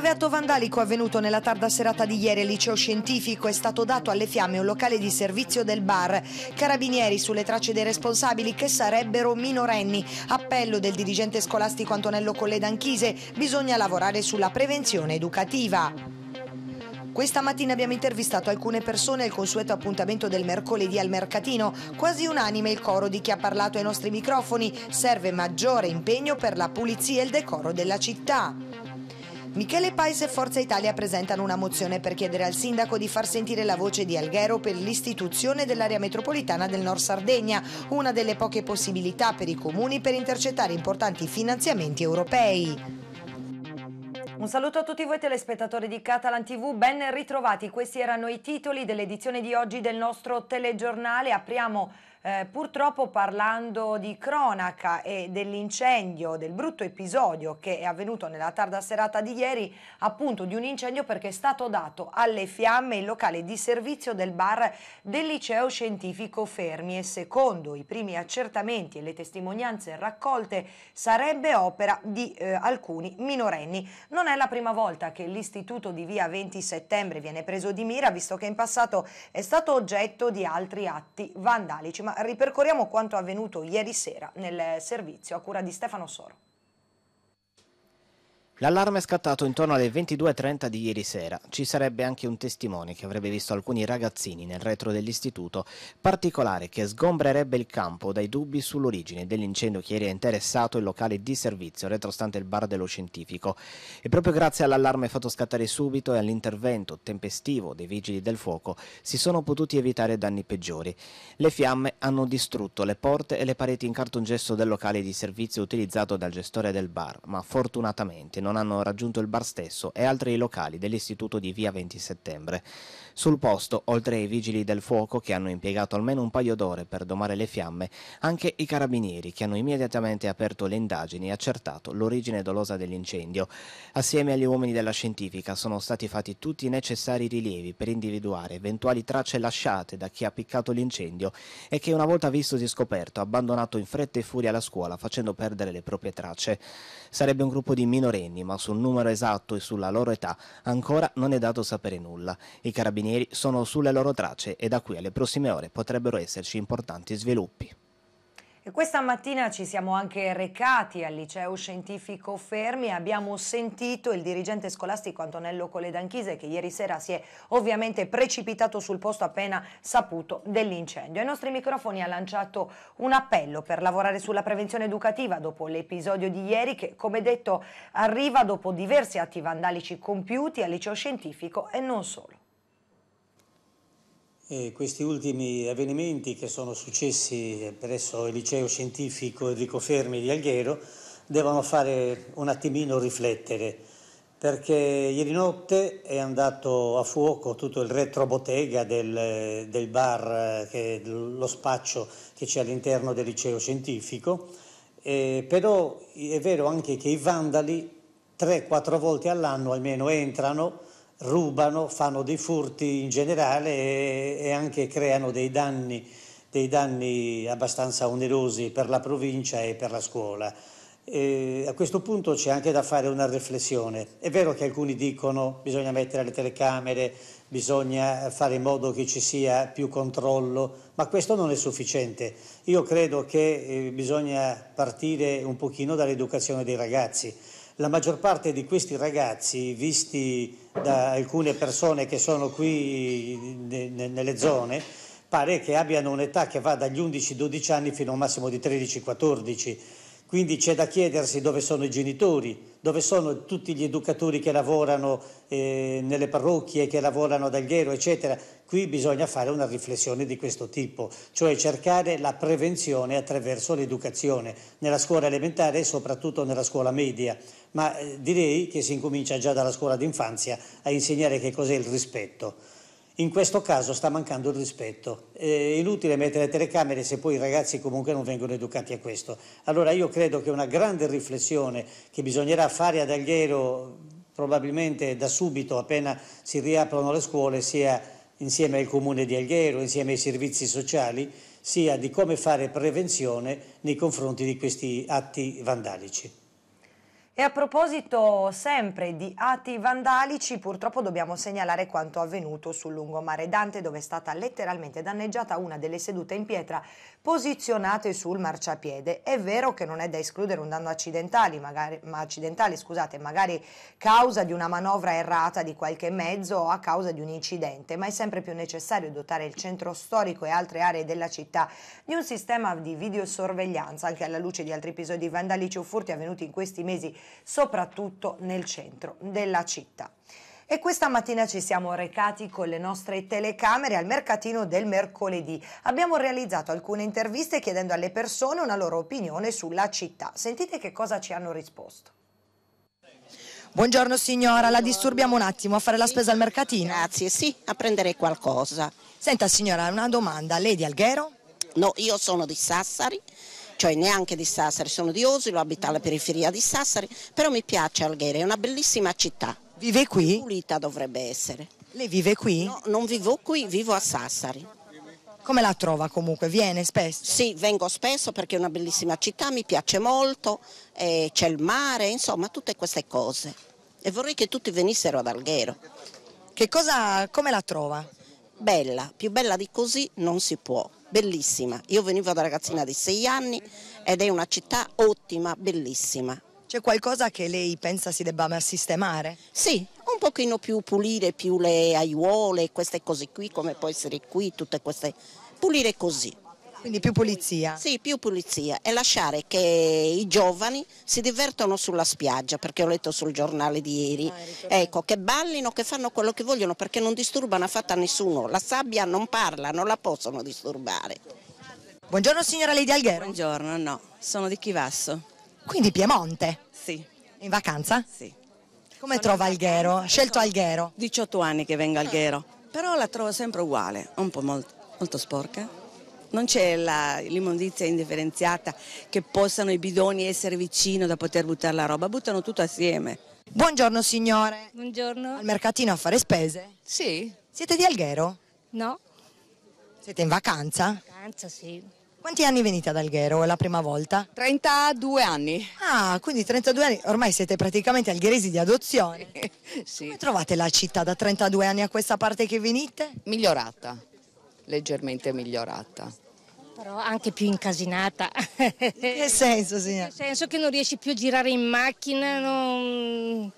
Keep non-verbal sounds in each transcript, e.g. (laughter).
grave atto vandalico avvenuto nella tarda serata di ieri al liceo scientifico è stato dato alle fiamme un locale di servizio del bar. Carabinieri sulle tracce dei responsabili che sarebbero minorenni. Appello del dirigente scolastico Antonello Colleda Anchise, bisogna lavorare sulla prevenzione educativa. Questa mattina abbiamo intervistato alcune persone al consueto appuntamento del mercoledì al mercatino. Quasi unanime il coro di chi ha parlato ai nostri microfoni. Serve maggiore impegno per la pulizia e il decoro della città. Michele Pais e Forza Italia presentano una mozione per chiedere al sindaco di far sentire la voce di Alghero per l'istituzione dell'area metropolitana del Nord Sardegna, una delle poche possibilità per i comuni per intercettare importanti finanziamenti europei. Un saluto a tutti voi telespettatori di Catalan TV, ben ritrovati. Questi erano i titoli dell'edizione di oggi del nostro telegiornale. Apriamo eh, purtroppo parlando di cronaca e dell'incendio, del brutto episodio che è avvenuto nella tarda serata di ieri, appunto di un incendio perché è stato dato alle fiamme il locale di servizio del bar del liceo scientifico Fermi e secondo i primi accertamenti e le testimonianze raccolte sarebbe opera di eh, alcuni minorenni. Non è la prima volta che l'istituto di via 20 settembre viene preso di mira visto che in passato è stato oggetto di altri atti vandalici ripercorriamo quanto avvenuto ieri sera nel servizio a cura di Stefano Soro. L'allarme è scattato intorno alle 22.30 di ieri sera. Ci sarebbe anche un testimone che avrebbe visto alcuni ragazzini nel retro dell'istituto, particolare che sgombrerebbe il campo dai dubbi sull'origine dell'incendio che ieri ha interessato il locale di servizio retrostante il bar dello scientifico. E proprio grazie all'allarme fatto scattare subito e all'intervento tempestivo dei vigili del fuoco si sono potuti evitare danni peggiori. Le fiamme hanno distrutto le porte e le pareti in cartongesso del locale di servizio utilizzato dal gestore del bar, ma fortunatamente non non hanno raggiunto il bar stesso e altri locali dell'istituto di via 20 settembre. Sul posto, oltre ai vigili del fuoco che hanno impiegato almeno un paio d'ore per domare le fiamme, anche i carabinieri che hanno immediatamente aperto le indagini e accertato l'origine dolosa dell'incendio. Assieme agli uomini della scientifica sono stati fatti tutti i necessari rilievi per individuare eventuali tracce lasciate da chi ha piccato l'incendio e che una volta visto vistosi scoperto ha abbandonato in fretta e furia la scuola facendo perdere le proprie tracce. Sarebbe un gruppo di minorenni anni, ma sul numero esatto e sulla loro età ancora non è dato sapere nulla. I carabinieri sono sulle loro tracce e da qui alle prossime ore potrebbero esserci importanti sviluppi. Questa mattina ci siamo anche recati al liceo scientifico Fermi e abbiamo sentito il dirigente scolastico Antonello Coledanchise che ieri sera si è ovviamente precipitato sul posto appena saputo dell'incendio. Ai nostri microfoni ha lanciato un appello per lavorare sulla prevenzione educativa dopo l'episodio di ieri che come detto arriva dopo diversi atti vandalici compiuti al liceo scientifico e non solo eh, questi ultimi avvenimenti che sono successi presso il liceo scientifico Enrico Fermi di Alghero devono fare un attimino riflettere perché ieri notte è andato a fuoco tutto il retrobottega del, del bar, che, lo spaccio che c'è all'interno del liceo scientifico, eh, però è vero anche che i vandali 3-4 volte all'anno almeno entrano rubano, fanno dei furti in generale e, e anche creano dei danni, dei danni, abbastanza onerosi per la provincia e per la scuola. E a questo punto c'è anche da fare una riflessione. È vero che alcuni dicono che bisogna mettere le telecamere, bisogna fare in modo che ci sia più controllo, ma questo non è sufficiente. Io credo che eh, bisogna partire un pochino dall'educazione dei ragazzi la maggior parte di questi ragazzi, visti da alcune persone che sono qui nelle zone, pare che abbiano un'età che va dagli 11-12 anni fino a un massimo di 13-14 quindi c'è da chiedersi dove sono i genitori, dove sono tutti gli educatori che lavorano eh, nelle parrocchie, che lavorano ad Alghero, eccetera. Qui bisogna fare una riflessione di questo tipo, cioè cercare la prevenzione attraverso l'educazione, nella scuola elementare e soprattutto nella scuola media. Ma eh, direi che si incomincia già dalla scuola d'infanzia a insegnare che cos'è il rispetto. In questo caso sta mancando il rispetto. Eh, è inutile mettere telecamere se poi i ragazzi comunque non vengono educati a questo. Allora io credo che una grande riflessione che bisognerà fare ad Alghero probabilmente da subito appena si riaprono le scuole sia insieme al comune di Alghero, insieme ai servizi sociali, sia di come fare prevenzione nei confronti di questi atti vandalici. E a proposito sempre di atti vandalici, purtroppo dobbiamo segnalare quanto avvenuto sul lungomare Dante, dove è stata letteralmente danneggiata una delle sedute in pietra posizionate sul marciapiede. È vero che non è da escludere un danno accidentale, magari, ma accidentale scusate, magari causa di una manovra errata di qualche mezzo o a causa di un incidente, ma è sempre più necessario dotare il centro storico e altre aree della città di un sistema di videosorveglianza, anche alla luce di altri episodi vandalici o furti avvenuti in questi mesi soprattutto nel centro della città. E questa mattina ci siamo recati con le nostre telecamere al mercatino del mercoledì. Abbiamo realizzato alcune interviste chiedendo alle persone una loro opinione sulla città. Sentite che cosa ci hanno risposto. Buongiorno signora, la disturbiamo un attimo a fare la spesa al mercatino? Grazie, sì, a prendere qualcosa. Senta signora, una domanda, lei di Alghero? No, io sono di Sassari cioè neanche di Sassari, sono di Osilo, abito alla periferia di Sassari, però mi piace Alghero, è una bellissima città. Vive qui? Pulita dovrebbe essere. Lei vive qui? No, non vivo qui, vivo a Sassari. Come la trova comunque? Viene spesso? Sì, vengo spesso perché è una bellissima città, mi piace molto, eh, c'è il mare, insomma tutte queste cose. E vorrei che tutti venissero ad Alghero. Che cosa, come la trova? bella, più bella di così non si può, bellissima. Io venivo da ragazzina di 6 anni ed è una città ottima, bellissima. C'è qualcosa che lei pensa si debba sistemare? Sì, un pochino più pulire più le aiuole, queste cose qui, come può essere qui, tutte queste... pulire così. Quindi più pulizia? Sì, più pulizia e lasciare che i giovani si divertano sulla spiaggia, perché ho letto sul giornale di ieri, ah, ecco, che ballino, che fanno quello che vogliono perché non disturbano affatto a nessuno, la sabbia non parla, non la possono disturbare. Buongiorno signora Lady Alghero. Buongiorno, no, sono di Chivasso. Quindi Piemonte? Sì. In vacanza? Sì. Come sono trova Alghero? Ha scelto Alghero? 18 anni che vengo a Alghero, ah. però la trovo sempre uguale, un po' molto, molto sporca non c'è l'immondizia indifferenziata che possano i bidoni essere vicino da poter buttare la roba, buttano tutto assieme. Buongiorno signore. Buongiorno. Al mercatino a fare spese? Sì. Siete di Alghero? No. Siete in vacanza? In vacanza, sì. Quanti anni venite ad Alghero? È la prima volta? 32 anni. Ah, quindi 32 anni, ormai siete praticamente algheresi di adozione. (laughs) sì. Come trovate la città da 32 anni a questa parte che venite? Migliorata leggermente migliorata. Però anche più incasinata. In che senso, signora? Nel senso che non riesci più a girare in macchina, non...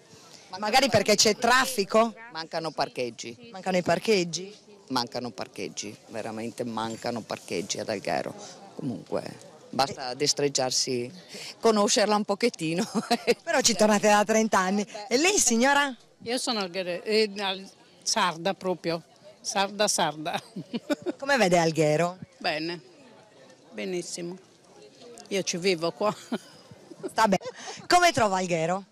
Ma magari perché c'è traffico? Mancano parcheggi. Mancano i parcheggi? Mancano parcheggi, veramente mancano parcheggi ad Alghero. Comunque basta destreggiarsi, conoscerla un pochettino. (laughs) Però ci tornate da 30 anni. E lei signora? Io sono alghero, eh, sarda proprio sarda sarda. (laughs) Come vede Alghero? Bene, benissimo. Io ci vivo qua. (laughs) Sta bene. Come trova Alghero?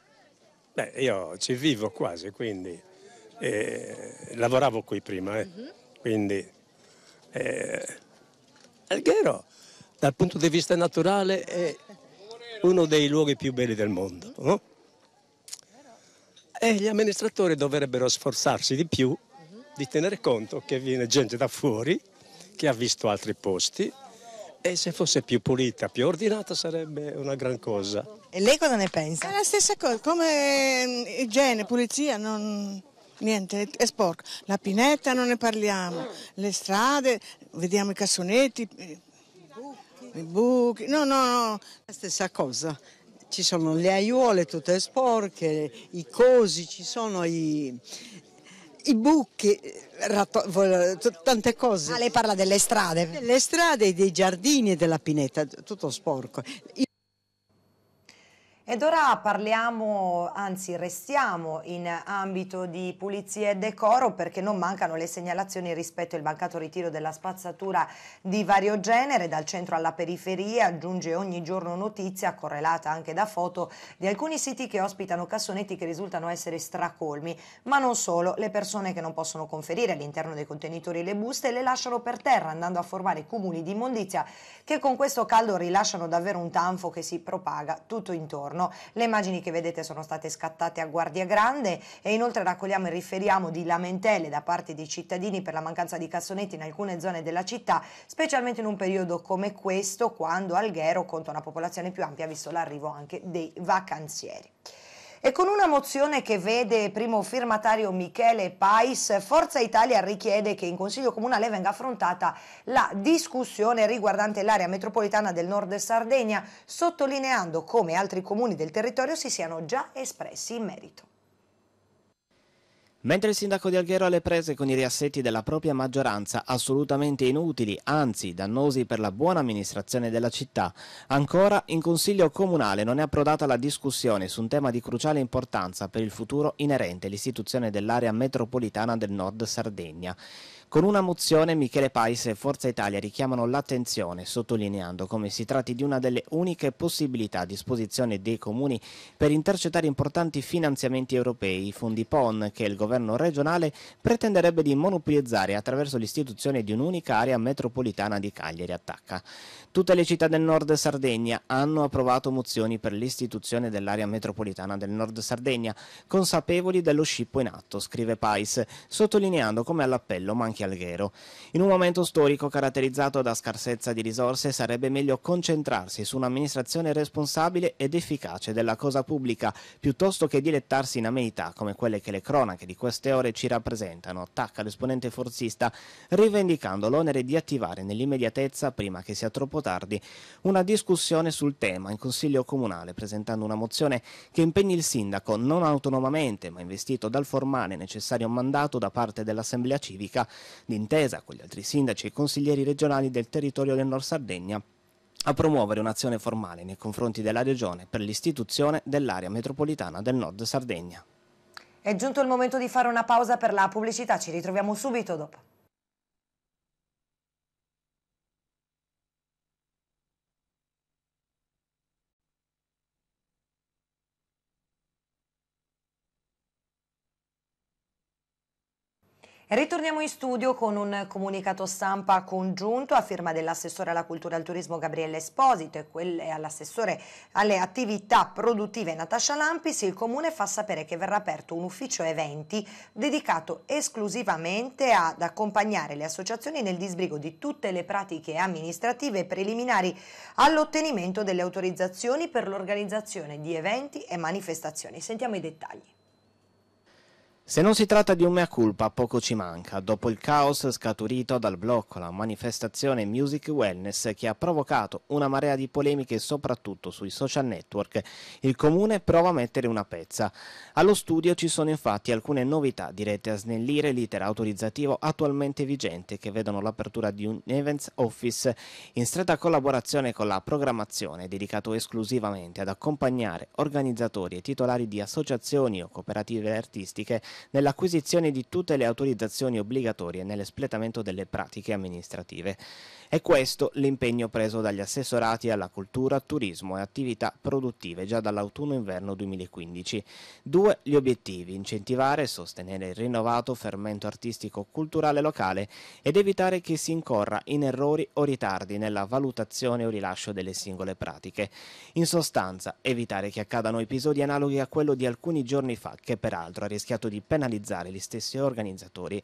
Beh, io ci vivo quasi, quindi eh, lavoravo qui prima, eh. uh mhm. -huh. quindi eh, Alghero dal punto di vista naturale è uno dei luoghi più belli del mondo. No? E gli amministratori dovrebbero sforzarsi di più di tenere conto che viene gente da fuori che ha visto altri posti e se fosse più pulita, più ordinata sarebbe una gran cosa. E lei cosa ne pensa? È la stessa cosa, come mm, igiene, pulizia, non... niente, è sporco. La pineta non ne parliamo, le strade, vediamo i cassonetti, i buchi, i buchi. no, no, no. La stessa cosa, ci sono le aiuole tutte sporche, i cosi, ci sono i, i buchi, eh, tante cose. Ah, lei parla delle strade? Delle strade, dei giardini e della pineta, tutto sporco. Ed ora parliamo, anzi restiamo in ambito di pulizia e decoro perché non mancano le segnalazioni rispetto al mancato ritiro della spazzatura di vario genere dal centro alla periferia, giunge ogni giorno notizia correlata anche da foto di alcuni siti che ospitano cassonetti che risultano essere stracolmi, ma non solo, le persone che non possono conferire all'interno dei contenitori le buste le lasciano per terra andando a formare cumuli di immondizia che con questo caldo rilasciano davvero un tanfo che si propaga tutto intorno giorno. Le immagini che vedete sono state scattate a Guardia Grande e inoltre raccogliamo e riferiamo di lamentele da parte dei cittadini per la mancanza di cassonetti in alcune zone della città, specialmente in un periodo come questo quando Alghero conta una popolazione più ampia visto l'arrivo anche dei vacanzieri. E con una mozione che vede primo firmatario Michele Pais, Forza Italia richiede che in Consiglio Comunale venga affrontata la discussione riguardante l'area metropolitana del nord Sardegna, sottolineando come altri comuni del territorio si siano già espressi in merito. Mentre il sindaco di Alghero alle prese con i riassetti della propria maggioranza, assolutamente inutili, anzi dannosi per la buona amministrazione della città, ancora in Consiglio Comunale non è approdata la discussione su un tema di cruciale importanza per il futuro inerente all'istituzione dell'area metropolitana del Nord Sardegna. Con una mozione Michele Pais e Forza Italia richiamano l'attenzione, sottolineando come si tratti di una delle uniche possibilità a disposizione dei comuni per intercettare importanti finanziamenti europei, i fondi PON che il governo regionale pretenderebbe di monopolizzare attraverso l'istituzione di un'unica area metropolitana di Cagliari attacca. Tutte le città del nord Sardegna hanno approvato mozioni per l'istituzione dell'area metropolitana del nord Sardegna, consapevoli dello scippo in atto, scrive Pais, sottolineando come all'appello manchi Alghero. In un momento storico caratterizzato da scarsezza di risorse sarebbe meglio concentrarsi su un'amministrazione responsabile ed efficace della cosa pubblica, piuttosto che dilettarsi in amenità come quelle che le cronache di queste ore ci rappresentano, attacca l'esponente forzista, rivendicando l'onere di attivare nell'immediatezza, prima che sia troppo troppo tardi una discussione sul tema in Consiglio Comunale, presentando una mozione che impegni il sindaco, non autonomamente, ma investito dal formale necessario mandato da parte dell'Assemblea Civica, d'intesa con gli altri sindaci e consiglieri regionali del territorio del Nord Sardegna, a promuovere un'azione formale nei confronti della Regione per l'istituzione dell'area metropolitana del Nord Sardegna. È giunto il momento di fare una pausa per la pubblicità, ci ritroviamo subito dopo. Ritorniamo in studio con un comunicato stampa congiunto a firma dell'assessore alla cultura e al turismo Gabriele Esposito e all'assessore alle attività produttive Natascia Lampis. Il comune fa sapere che verrà aperto un ufficio eventi dedicato esclusivamente ad accompagnare le associazioni nel disbrigo di tutte le pratiche amministrative preliminari all'ottenimento delle autorizzazioni per l'organizzazione di eventi e manifestazioni. Sentiamo i dettagli. Se non si tratta di un mea culpa, poco ci manca, dopo il caos scaturito dal blocco la manifestazione Music Wellness che ha provocato una marea di polemiche soprattutto sui social network, il comune prova a mettere una pezza. Allo studio ci sono infatti alcune novità dirette a snellire l'iter autorizzativo attualmente vigente che vedono l'apertura di un Events Office in stretta collaborazione con la programmazione dedicato esclusivamente ad accompagnare organizzatori e titolari di associazioni o cooperative artistiche nell'acquisizione di tutte le autorizzazioni obbligatorie e nell'espletamento delle pratiche amministrative. È questo l'impegno preso dagli assessorati alla cultura, turismo e attività produttive già dall'autunno-inverno 2015. Due gli obiettivi, incentivare e sostenere il rinnovato fermento artistico-culturale locale ed evitare che si incorra in errori o ritardi nella valutazione o rilascio delle singole pratiche. In sostanza, evitare che accadano episodi analoghi a quello di alcuni giorni fa, che peraltro ha rischiato di penalizzare gli stessi organizzatori.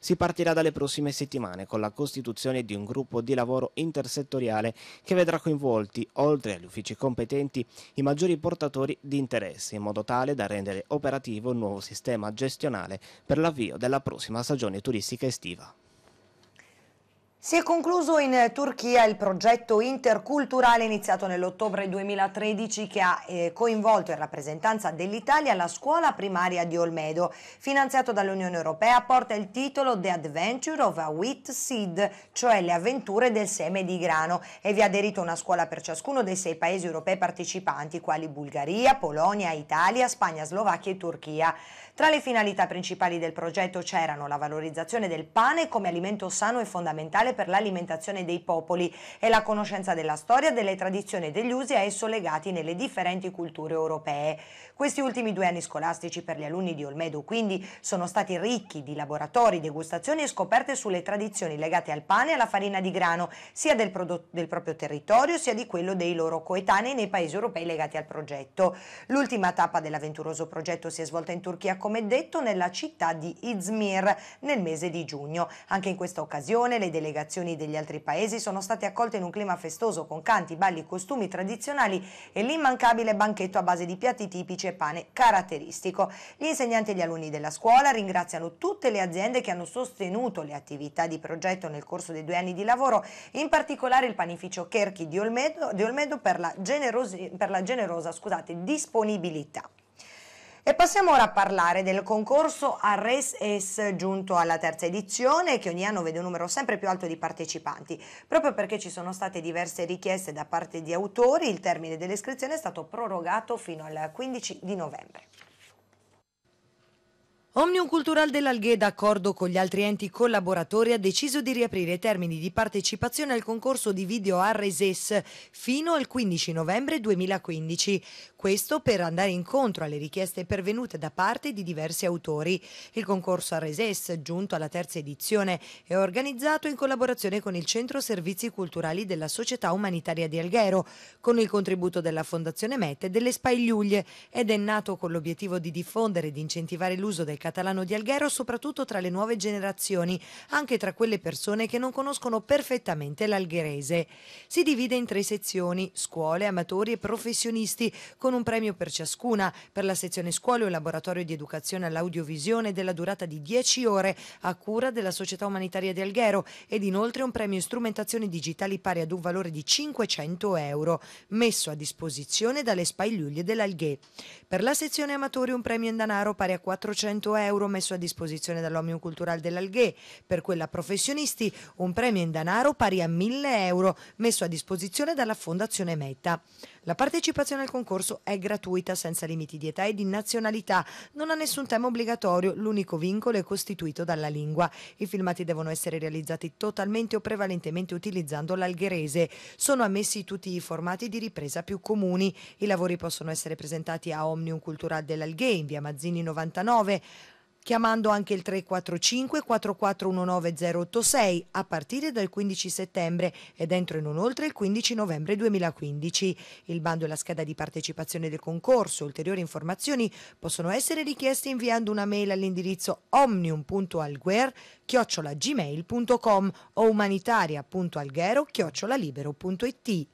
Si partirà dalle prossime settimane con la costituzione di un gruppo di di lavoro intersettoriale che vedrà coinvolti, oltre agli uffici competenti, i maggiori portatori di interesse, in modo tale da rendere operativo il nuovo sistema gestionale per l'avvio della prossima stagione turistica estiva. Si è concluso in Turchia il progetto interculturale iniziato nell'ottobre 2013 che ha eh, coinvolto in rappresentanza dell'Italia la scuola primaria di Olmedo. Finanziato dall'Unione Europea porta il titolo The Adventure of a Wheat Seed, cioè le avventure del seme di grano e vi ha aderito una scuola per ciascuno dei sei paesi europei partecipanti quali Bulgaria, Polonia, Italia, Spagna, Slovacchia e Turchia. Tra le finalità principali del progetto c'erano la valorizzazione del pane come alimento sano e fondamentale per l'alimentazione dei popoli e la conoscenza della storia, delle tradizioni e degli usi a esso legati nelle differenti culture europee. Questi ultimi due anni scolastici per gli alunni di Olmedo quindi sono stati ricchi di laboratori, degustazioni e scoperte sulle tradizioni legate al pane e alla farina di grano, sia del, del proprio territorio sia di quello dei loro coetanei nei paesi europei legati al progetto. L'ultima tappa dell'avventuroso progetto si è svolta in Turchia con come detto, nella città di Izmir nel mese di giugno. Anche in questa occasione le delegazioni degli altri paesi sono state accolte in un clima festoso con canti, balli, costumi tradizionali e l'immancabile banchetto a base di piatti tipici e pane caratteristico. Gli insegnanti e gli alunni della scuola ringraziano tutte le aziende che hanno sostenuto le attività di progetto nel corso dei due anni di lavoro, in particolare il panificio Kerchi di Olmedo, di Olmedo per la, generosi, per la generosa scusate, disponibilità. E passiamo ora a parlare del concorso Arres Es giunto alla terza edizione che ogni anno vede un numero sempre più alto di partecipanti. Proprio perché ci sono state diverse richieste da parte di autori, il termine dell'iscrizione è stato prorogato fino al 15 di novembre. Omnium Cultural dell'Alghe, d'accordo con gli altri enti collaboratori, ha deciso di riaprire i termini di partecipazione al concorso di video Arreses fino al 15 novembre 2015. Questo per andare incontro alle richieste pervenute da parte di diversi autori. Il concorso Arreses, giunto alla terza edizione, è organizzato in collaborazione con il Centro Servizi Culturali della Società Umanitaria di Alghero, con il contributo della Fondazione Mette e delle Spaigliuglie, ed è nato con l'obiettivo di diffondere ed incentivare l'uso del canale catalano di Alghero soprattutto tra le nuove generazioni, anche tra quelle persone che non conoscono perfettamente l'algherese. Si divide in tre sezioni, scuole, amatori e professionisti, con un premio per ciascuna. Per la sezione scuole un laboratorio di educazione all'audiovisione della durata di 10 ore a cura della Società Umanitaria di Alghero ed inoltre un premio in strumentazioni digitali pari ad un valore di 500 euro, messo a disposizione dalle spaigliuglie dell'Alghè. Per la sezione amatori un premio in denaro pari a 400 100 euro messo a disposizione dall'Omnium Cultural dell'Alghe, per quella professionisti un premio in denaro pari a 1000 euro messo a disposizione dalla Fondazione Meta. La partecipazione al concorso è gratuita, senza limiti di età e di nazionalità, non ha nessun tema obbligatorio, l'unico vincolo è costituito dalla lingua. I filmati devono essere realizzati totalmente o prevalentemente utilizzando l'algherese. Sono ammessi tutti i formati di ripresa più comuni. I lavori possono essere presentati a Omnium Cultural dell'Alghe, in via Mazzini 99 chiamando anche il 345 4419086 a partire dal 15 settembre ed entro e non oltre il 15 novembre 2015. Il bando e la scheda di partecipazione del concorso, ulteriori informazioni possono essere richieste inviando una mail all'indirizzo omnium.alguer chiocciolagmail.com o umanitaria.alghero chiocciolalibero.it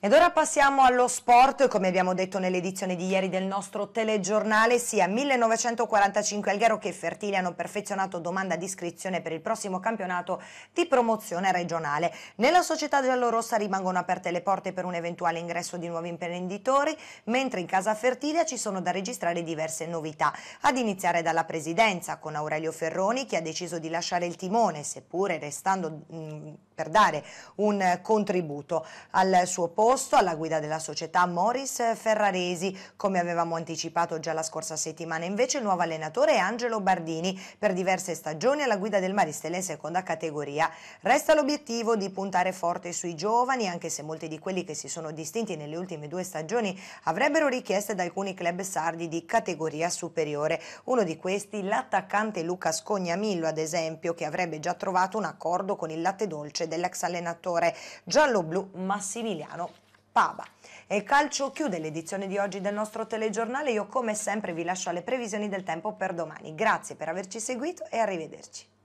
ed ora passiamo allo sport, come abbiamo detto nell'edizione di ieri del nostro telegiornale, sia 1945 Alghero che Fertile hanno perfezionato domanda di iscrizione per il prossimo campionato di promozione regionale. Nella società giallorossa rimangono aperte le porte per un eventuale ingresso di nuovi imprenditori, mentre in casa Fertile ci sono da registrare diverse novità, ad iniziare dalla presidenza con Aurelio Ferroni che ha deciso di lasciare il timone, seppure restando... Mh, mm, per dare un contributo al suo posto, alla guida della società Morris Ferraresi, come avevamo anticipato già la scorsa settimana. Invece il nuovo allenatore è Angelo Bardini, per diverse stagioni alla guida del Maristele in seconda categoria. Resta l'obiettivo di puntare forte sui giovani, anche se molti di quelli che si sono distinti nelle ultime due stagioni avrebbero richieste da alcuni club sardi di categoria superiore. Uno di questi l'attaccante Luca Scognamillo, ad esempio, che avrebbe già trovato un accordo con il latte dolce dell'ex allenatore gialloblu Massimiliano Pava. E il calcio chiude l'edizione di oggi del nostro telegiornale. Io come sempre vi lascio alle previsioni del tempo per domani. Grazie per averci seguito e arrivederci.